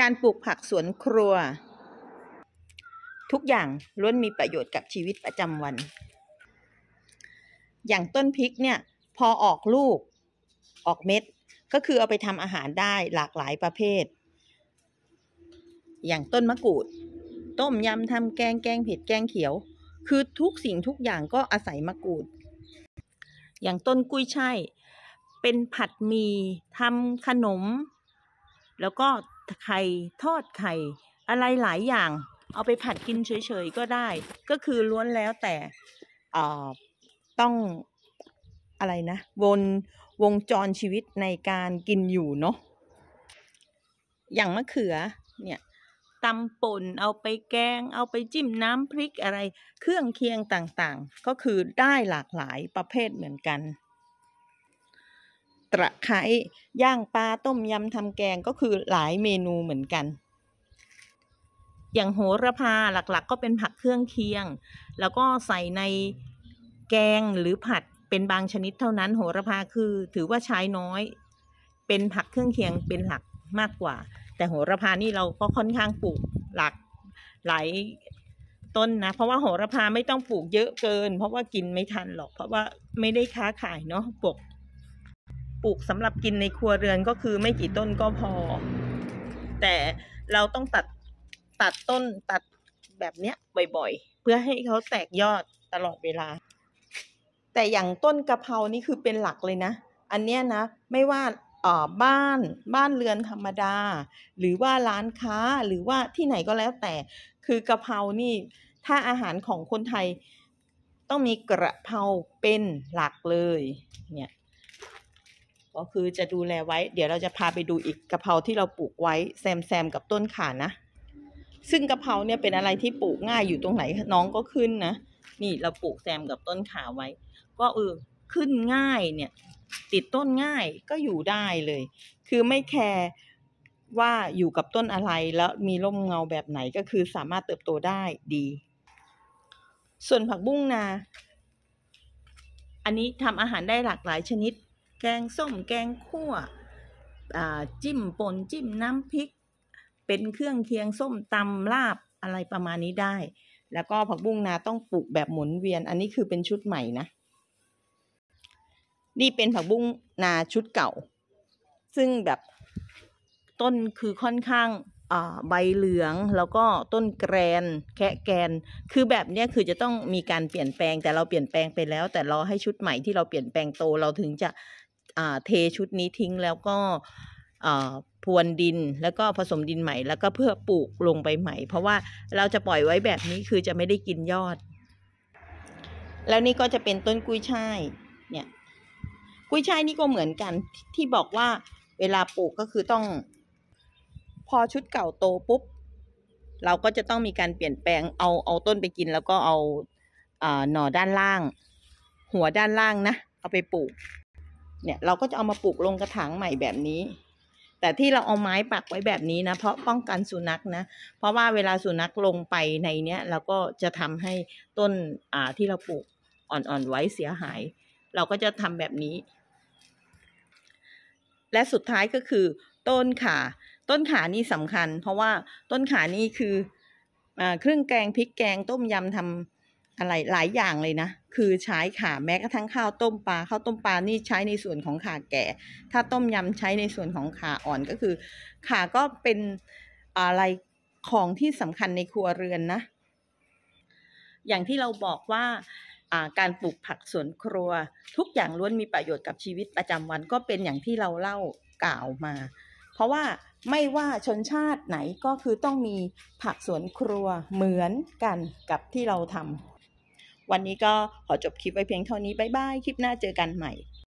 การปลูกผักสวนครัว ทุกอย่างล้วนมีประโยชน์กับชีวิตประจำวัน อย่างต้นพริกเนี่ยพอออกลูก ออกเม็ด ก็คือเอาไปทำอาหารได้หลากหลายประเภท อย่างต้นมะกรูด ต้มยำทำแกงแกงเผ็ดแกงเขียว คือทุกสิ่งทุกอย่างก็อาศัยมะกรูด อย่างต้นกุ้ยช่ายเป็นผัดมีทำขนม แล้วก็ไข่ ทอดไข่ อะไรหลายอย่าง เอาไปผัดกินเฉยๆก็ได้ ก็คือล้วนแล้วแต่ต้องอะไรนะวนวงจรชีวิตในการกินอยู่เนาะอย่างมะเขือเนี่ยตำป่นเอาไปแกง เอาไปจิ้มน้ำพริกอะไร เครื่องเคียงต่างๆ ก็คือได้หลากหลายประเภทเหมือนกันตะไคร้ย่างปลาต้มยำทำแกงก็คือหลายเมนูเหมือนกัน อย่างโหระพาหลักๆ ก็เป็นผักเครื่องเคียง แล้วก็ใส่ในแกงหรือผัดเป็นบางชนิดเท่านั้น โหระพาคือถือว่าใช้น้อย เป็นผักเครื่องเคียงเป็นหลักมากกว่า แต่โหระพานี่เราก็ค่อนข้างปลูกหลักหลายต้นนะ เพราะว่าโหระพาไม่ต้องปลูกเยอะเกิน เพราะว่ากินไม่ทันหรอกเพราะว่าไม่ได้ค้าขายเนาะปลูกปลูกสำหรับกินในครัวเรือนก็คือไม่กี่ต้นก็พอ แต่เราต้องตัดตัดต้นตัดแบบเนี้ยบ่อย ๆ เพื่อให้เขาแตกยอดตลอดเวลา แต่อย่างต้นกะเพรานี่คือเป็นหลักเลยนะ อันเนี้ยนะ ไม่ว่าบ้านบ้านเรือนธรรมดา หรือว่าร้านค้าหรือว่าที่ไหนก็แล้วแต่คือกะเพรานี่ ถ้าอาหารของคนไทยต้องมีกระเพราเป็นหลักเลย เนี่ยก็คือจะดูแลไว้เดี๋ยวเราจะพาไปดูอีกกะเพราที่เราปลูกไว้แซมแซมกับต้นข่านะ ซึ่งกะเพราเนี่ยเป็นอะไรที่ปลูกง่ายอยู่ตรงไหนน้องก็ขึ้นนะนี่เราปลูกแซมกับต้นข่าไว้ ก็เออ ขึ้นง่ายเนี่ย ติดต้นง่ายก็อยู่ได้เลย คือไม่แคร์ว่าอยู่กับต้นอะไรแล้วมีร่มเงาแบบไหนก็คือสามารถเติบโตได้ดี ส่วนผักบุ้งนา อันนี้ทำอาหารได้หลากหลายชนิดแกงส้มแกงคั่วจิ้มป่นจิ้มน้ำพริก เป็นเครื่องเคียงส้มตำลาบอะไรประมาณนี้ได้ แล้วก็ผักบุ้งนาต้องปลูกแบบหมุนเวียน อันนี้คือเป็นชุดใหม่นะ นี่เป็นผักบุ้งนาชุดเก่า ซึ่งแบบต้นคือค่อนข้างใบเหลือง แล้วก็ต้นแกรนแคะแกนคือแบบนี้คือจะต้องมีการเปลี่ยนแปลง แต่เราเปลี่ยนแปลงไปแล้ว แต่รอให้ชุดใหม่ที่เราเปลี่ยนแปลงโต เราถึงจะเทชุดนี้ทิ้งแล้วก็พรวนดินแล้วก็ผสมดินใหม่แล้วก็เพื่อปลูกลงไปใหม่เพราะว่าเราจะปล่อยไว้แบบนี้คือจะไม่ได้กินยอด แล้วนี่ก็จะเป็นต้นกุ้ยช่ายเนี่ย กุ้ยช่ายนี่ก็เหมือนกันที่บอกว่าเวลาปลูกก็คือต้อง พอชุดเก่าโตปุ๊บเราก็จะต้องมีการเปลี่ยนแปลงเอาเอาต้นไปกิน แล้วก็เอาหน่อด้านล่าง หัวด้านล่างนะ เอาไปปลูกเนี่ยเราก็จะเอามาปลูกลงกระถางใหม่แบบนี้ แต่ที่เราเอาไม้ปักไว้แบบนี้นะเพราะป้องกันสุนัขนะ เพราะว่าเวลาสุนัขลงไปในเนี้ยเราก็จะทำให้ต้นอ่าที่เราปลูกอ่อนๆ ไว้เสียหาย เราก็จะทำแบบนี้ และสุดท้ายก็คือ ต้นขาต้นขานี่สำคัญเพราะว่าต้นขานี่คืออเครื่องแกงพริกแกงต้มยำทำอะไรหลายอย่างเลยนะคือใช้ขาแม้กระทั่งข้าวต้มปลาข้าวต้มปลานี่ใช้ในส่วนของขาแก่ ถ้าต้มยำใช้ในส่วนของขาอ่อนก็คือขาก็เป็นอะไรของที่สำคัญในครัวเรือนนะ อย่างที่เราบอกว่าการปลูกผักสวนครัว ทุกอย่างล้วนมีประโยชน์กับชีวิตประจำวันก็เป็นอย่างที่เราเล่ากล่าวมา เพราะว่าไม่ว่าชนชาติไหนก็คือต้องมีผักสวนครัวเหมือนกันกับที่เราทำวันนี้ก็ขอจบคลิปไว้เพียงเท่านี้ บ๊ายบาย คลิปหน้าเจอกันใหม่